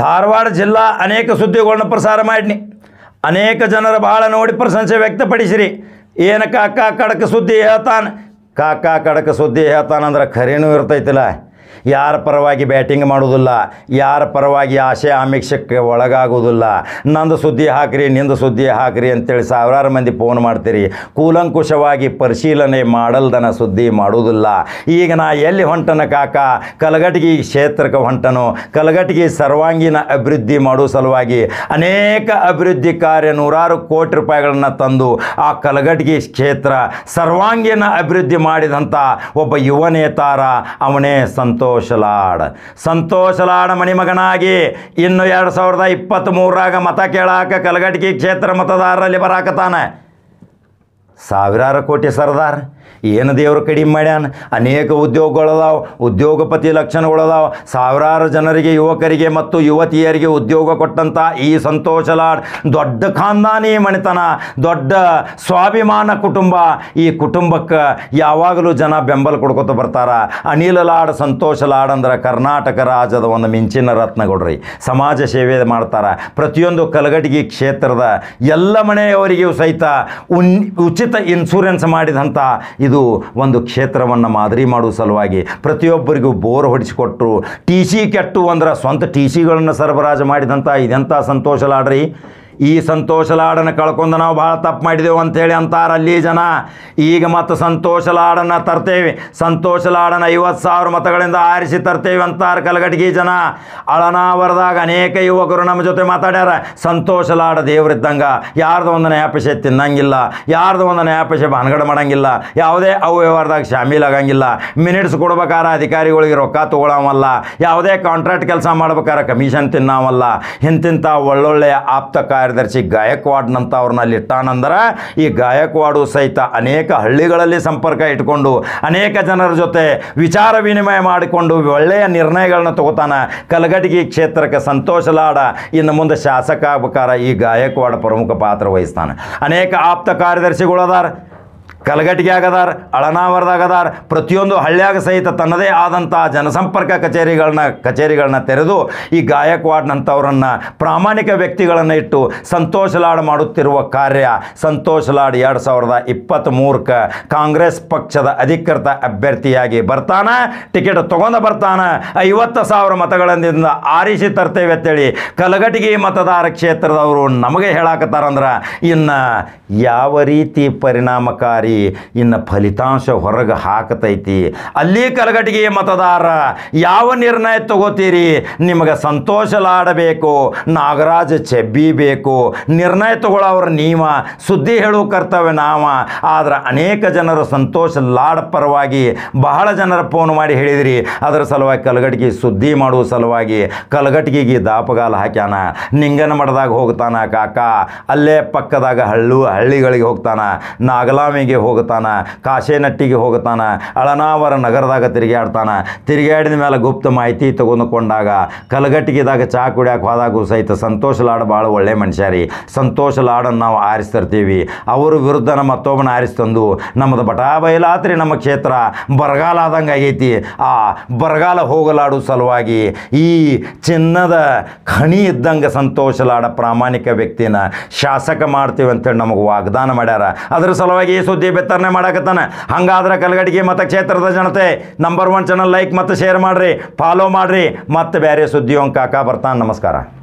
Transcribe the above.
ಧಾರವಾಡ ಜಿಲ್ಲಾ ಅನೇಕ ಸುದ್ದಿಗಳನ್ನ ಪ್ರಸಾರ ಮಾಡಿನಿ ಅನೇಕ ಜನರು ಭಾಳ ನೋಡಿ ಪ್ರಶಂಸೆ ವ್ಯಕ್ತಪಡಿಸಿರಿ ಏನು ಕಾಕ ಕಡಕ ಸುದ್ದಿ ಹೇಳ್ತಾನೆ ಕಾಕ ಕಡಕ ಸುದ್ದಿ ಹೇಳ್ತಾನಂದ್ರೆ ಖರೇನೂ ಇರ್ತೈತಿಲ್ಲ ಯಾರ ಪರವಾಗಿ ಬ್ಯಾಟಿಂಗ್ ಮಾಡೋದಿಲ್ಲ ಯಾರ ಪರವಾಗಿ ಆಶೆ ಆಮಿಷಕ್ಕೆ ಒಳಗಾಗೋದಿಲ್ಲ ನಂದು ಸುದ್ದಿ ಹಾಕಿರಿ ನಿಂದು ಸುದ್ದಿ ಹಾಕ್ರಿ ಅಂತೇಳಿ ಸಾವಿರಾರು ಮಂದಿ ಫೋನ್ ಮಾಡ್ತೀರಿ ಕೂಲಂಕುಷವಾಗಿ ಪರಿಶೀಲನೆ ಮಾಡಲ್ದನ ಸುದ್ದಿ ಮಾಡುವುದಿಲ್ಲ ಈಗ ನಾ ಎಲ್ಲಿ ಹೊಂಟನ ಕಾಕ ಕಲಘಟಗಿ ಕ್ಷೇತ್ರಕ್ಕೆ ಹೊಂಟನು ಕಲಘಟಗಿ ಸರ್ವಾಂಗೀಣ ಅಭಿವೃದ್ಧಿ ಮಾಡೋ ಸಲುವಾಗಿ ಅನೇಕ ಅಭಿವೃದ್ಧಿ ಕಾರ್ಯ ನೂರಾರು ಕೋಟಿ ರೂಪಾಯಿಗಳನ್ನು ತಂದು ಆ ಕಲಘಟಗಿ ಕ್ಷೇತ್ರ ಸರ್ವಾಂಗೀಣ ಅಭಿವೃದ್ಧಿ ಮಾಡಿದಂಥ ಒಬ್ಬ ಯುವ ನೇತಾರ ಅವನೇ ಸಂತ ಸಂತೋಷಲಾಡ ಸಂತೋಷಲಾಡ ಮಣಿಮಗನಾಗಿ ಇನ್ನು ಎರಡು ಸಾವಿರದ ಮೂರರಾಗ ಮತ ಕೇಳಾಕ ಕಲಗಟ್ಗಿ ಕ್ಷೇತ್ರ ಮತದಾರರಲ್ಲಿ ಬರಾಕತಾನೆ ಸಾವಿರಾರು ಕೋಟಿ ಸರ್ದಾರ್ ಏನು ದೇವರು ಕಡಿಮೆ ಮಾಡ್ಯಾನ ಅನೇಕ ಉದ್ಯೋಗಗಳದಾವೆ ಉದ್ಯೋಗಪತಿ ಲಕ್ಷಣಗಳದಾವೆ ಸಾವಿರಾರು ಜನರಿಗೆ ಯುವಕರಿಗೆ ಮತ್ತು ಯುವತಿಯರಿಗೆ ಉದ್ಯೋಗ ಕೊಟ್ಟಂಥ ಈ ಸಂತೋಷ ಲಾಡ್ ದೊಡ್ಡ ಖಾಂದಾನಿ ಮಣಿತನ ದೊಡ್ಡ ಸ್ವಾಭಿಮಾನ ಕುಟುಂಬ ಈ ಕುಟುಂಬಕ್ಕೆ ಯಾವಾಗಲೂ ಜನ ಬೆಂಬಲ ಕೊಡ್ಕೊತ ಬರ್ತಾರ ಅನಿಲ ಲಾಡ್ ಸಂತೋಷ ಲಾಡ್ ಅಂದ್ರೆ ಕರ್ನಾಟಕ ರಾಜ್ಯದ ಒಂದು ಮಿಂಚಿನ ರತ್ನಗೊಡ್ರಿ ಸಮಾಜ ಸೇವೆ ಮಾಡ್ತಾರೆ ಪ್ರತಿಯೊಂದು ಕಲಗಟಗಿ ಕ್ಷೇತ್ರದ ಎಲ್ಲ ಮನೆಯವರಿಗೂ ಸಹಿತ ಉನ್ ಉಚಿತ ಇನ್ಸೂರೆನ್ಸ್ ಮಾಡಿದಂಥ ಇದು ಒಂದು ಕ್ಷೇತ್ರವನ್ನು ಮಾದರಿ ಮಾಡುವ ಸಲುವಾಗಿ ಪ್ರತಿಯೊಬ್ಬರಿಗೂ ಬೋರ್ ಹೊಡಿಸಿಕೊಟ್ಟರು ಟಿ ಸಿ ಕೆಟ್ಟು ಅಂದ್ರೆ ಸ್ವಂತ ಟಿ ಸಿಗಳನ್ನು ಸರಬರಾಜು ಮಾಡಿದಂಥ ಇದೆಂಥ ಸಂತೋಷ ಲಾಡ್ರಿ ಈ ಸಂತೋಷ ಲಾಡನ್ನು ಕಳ್ಕೊಂಡು ನಾವು ಭಾಳ ತಪ್ಪು ಮಾಡಿದೆವು ಅಂಥೇಳಿ ಅಂತಾರೆ ಅಲ್ಲಿ ಜನ ಈಗ ಮತ್ತು ಸಂತೋಷ ಲಾಡನ್ನು ತರ್ತೇವೆ ಸಂತೋಷ ಲಾಡನ್ನು ಐವತ್ತು ಸಾವಿರ ಮತಗಳಿಂದ ಆರಿಸಿ ತರ್ತೇವೆ ಅಂತಾರೆ ಕಲಗಟಗಿ ಜನ ಅಳನಾವರದಾಗ ಅನೇಕ ಯುವಕರು ನಮ್ಮ ಜೊತೆ ಮಾತಾಡ್ಯಾರ ಸಂತೋಷ ಲಾಡ ದೇವರಿದ್ದಂಗೆ ಯಾರ್ದು ಒಂದು ನ್ಯಾಪಶೆ ತಿನ್ನಂಗಿಲ್ಲ ಯಾರ್ದು ಒಂದು ನ್ಯಾಪಶೆ ಬನ್ಗಡ ಮಾಡಂಗಿಲ್ಲ ಯಾವುದೇ ಅವ್ಯವಹಾರದಾಗ ಶಾಮೀಲಾಗಂಗಿಲ್ಲ ಮಿನಿಟ್ಸ್ ಕೊಡ್ಬೇಕಾರ ಅಧಿಕಾರಿಗಳಿಗೆ ರೊಕ್ಕ ತೊಗೊಳವಲ್ಲ ಯಾವುದೇ ಕಾಂಟ್ರಾಕ್ಟ್ ಕೆಲಸ ಮಾಡ್ಬೇಕಾರೆ ಕಮಿಷನ್ ತಿನ್ನಾವಲ್ಲ ಇಂತಿಂಥ ಒಳ್ಳೊಳ್ಳೆ ಆಪ್ತ ಕಾರ್ಯದರ್ಶಿ ಗಾಯಕ್ವಾಡ್ನಂತ ಅವ್ರನ್ನಲ್ಲಿ ಇಟ್ಟಾನಂದ್ರೆ ಈ ಗಾಯಕ್ವಾಡು ಸಹಿತ ಅನೇಕ ಹಳ್ಳಿಗಳಲ್ಲಿ ಸಂಪರ್ಕ ಇಟ್ಕೊಂಡು ಅನೇಕ ಜನರ ಜೊತೆ ವಿಚಾರ ವಿನಿಮಯ ಮಾಡಿಕೊಂಡು ಒಳ್ಳೆಯ ನಿರ್ಣಯಗಳನ್ನ ತಗೋತಾನೆ ಕಲಗಟಗಿ ಕ್ಷೇತ್ರಕ್ಕೆ ಸಂತೋಷ ಲಾಡ ಇನ್ನು ಮುಂದೆ ಶಾಸಕ ಈ ಗಾಯಕ್ವಾಡ ಪ್ರಮುಖ ಪಾತ್ರ ವಹಿಸ್ತಾನೆ ಅನೇಕ ಆಪ್ತ ಕಾರ್ಯದರ್ಶಿಗಳು ಅದಾರ ಆಗದಾರ್ ಅಳನಾವರದಾಗದಾರ್ ಪ್ರತಿಯೊಂದು ಹಳ್ಳಿಯಾಗ ಸಹಿತ ತನ್ನದೇ ಆದಂಥ ಜನಸಂಪರ್ಕ ಕಚೇರಿಗಳನ್ನ ಕಚೇರಿಗಳನ್ನ ತೆರೆದು ಈ ಗಾಯಕ್ವಾಡ್ನಂಥವರನ್ನು ಪ್ರಾಮಾಣಿಕ ವ್ಯಕ್ತಿಗಳನ್ನು ಇಟ್ಟು ಸಂತೋಷ ಲಾಡ್ ಮಾಡುತ್ತಿರುವ ಕಾರ್ಯ ಸಂತೋಷ ಲಾಡ್ ಎರಡು ಸಾವಿರದ ಇಪ್ಪತ್ತ್ಮೂರಕ್ಕೆ ಕಾಂಗ್ರೆಸ್ ಪಕ್ಷದ ಅಧಿಕೃತ ಅಭ್ಯರ್ಥಿಯಾಗಿ ಬರ್ತಾನೆ ಟಿಕೆಟ್ ತೊಗೊಂಡು ಬರ್ತಾನೆ ಐವತ್ತು ಸಾವಿರ ಮತಗಳಿಂದ ಆರಿಸಿ ತರ್ತೇವೆ ಅಂತೇಳಿ ಕಲಘಟಗಿ ಮತದಾರ ಕ್ಷೇತ್ರದವರು ನಮಗೆ ಹೇಳಾಕತ್ತಾರಂದ್ರೆ ಇನ್ನು ಯಾವ ರೀತಿ ಪರಿಣಾಮಕಾರಿ ಇನ್ನು ಫಲಿತಾಂಶ ಹೊರಗೆ ಹಾಕತೈತಿ ಅಲ್ಲಿ ಕಲಗಟಿಗೆ ಮತದಾರ ಯಾವ ನಿರ್ಣಯ ತಗೋತೀರಿ ನಿಮಗೆ ಸಂತೋಷಲಾಡಬೇಕು ನಾಗರಾಜ ಚಬ್ಬಿ ಬೇಕು ನಿರ್ಣಯ ತಗೊಳ್ಳೋರು ನೀವ ಸುದ್ದಿ ಹೇಳುವ ಕರ್ತವ್ಯ ನಾವ ಆದ್ರೆ ಅನೇಕ ಜನರು ಸಂತೋಷ ಲಾಡ ಪರವಾಗಿ ಬಹಳ ಜನರ ಫೋನ್ ಮಾಡಿ ಹೇಳಿದ್ರಿ ಅದರ ಸಲುವಾಗಿ ಕಲಗಟಿಗೆ ಸುದ್ದಿ ಮಾಡುವ ಸಲುವಾಗಿ ಕಲಗಟಿಗೆಗೆ ದಾಪಗಾಲ ಹಾಕ್ಯಾನ ನಿಂಗನ ಮಠದಾಗ ಹೋಗ್ತಾನ ಕಾಕ ಅಲ್ಲೇ ಪಕ್ಕದಾಗ ಹಳ್ಳು ಹಳ್ಳಿಗಳಿಗೆ ಹೋಗ್ತಾನ ನಾಗಲಾಮಿಗೆ ಹೋಗತಾನ ಕಾಶೇನಟ್ಟಿಗೆ ಹೋಗುತ್ತಾನ ಅಳನಾವರ ನಗರದಾಗ ತಿರುಗಾಡ್ತಾನೆ ತಿರುಗಾಡಿದ ಮೇಲೆ ಗುಪ್ತ ಮಾಹಿತಿ ತಗೊಂಡುಕೊಂಡಾಗ ಕಲಗಟ್ಟಿಗೆದಾಗ ಚಹಾ ಕುಡಿಯಾಕೆ ಹೋದಾಗೂ ಸಹಿತ ಸಂತೋಷ ಲಾಡ್ ಭಾಳ ಒಳ್ಳೆ ಮನುಷ್ಯ ರೀ ಸಂತೋಷ ಲಾಡನ್ನು ನಾವು ಆರಿಸ್ತಿರ್ತೀವಿ ಅವರ ವಿರುದ್ಧ ನಮ್ಮ ಮತ್ತೊಬ್ಬನ ಆರಿಸ್ತಂದು ನಮ್ಮದು ಬಟಾ ನಮ್ಮ ಕ್ಷೇತ್ರ ಬರಗಾಲ ಆದಂಗೆ ಆಗೈತಿ ಆ ಬರಗಾಲ ಹೋಗಲಾಡೋ ಸಲುವಾಗಿ ಈ ಚಿನ್ನದ ಖಣಿ ಇದ್ದಂಗೆ ಸಂತೋಷ ಲಾಡ ಪ್ರಾಮಾಣಿಕ ವ್ಯಕ್ತಿನ ಶಾಸಕ ಮಾಡ್ತೀವಿ ಅಂತೇಳಿ ನಮಗೆ ವಾಗ್ದಾನ ಮಾಡ್ಯಾರ ಅದರ ಸಲುವಾಗಿ ಸುದ್ದಿ ಸುದ್ದಿ ಬಿತ್ತರಣೆ ಮಾಡಾಕತ್ತಾನೆ ಹಂಗಾದ್ರೆ ಕಲಗಡಿಗೆ ಮತಕ್ಷೇತ್ರದ ಜನತೆ ನಂಬರ್ ಒನ್ ಚಾನಲ್ ಲೈಕ್ ಮತ್ತು ಶೇರ್ ಮಾಡಿರಿ ಫಾಲೋ ಮಾಡಿರಿ ಮತ್ತು ಬೇರೆ ಸುದ್ದಿ ಕಾಕಾ ಬರ್ತಾನೆ ನಮಸ್ಕಾರ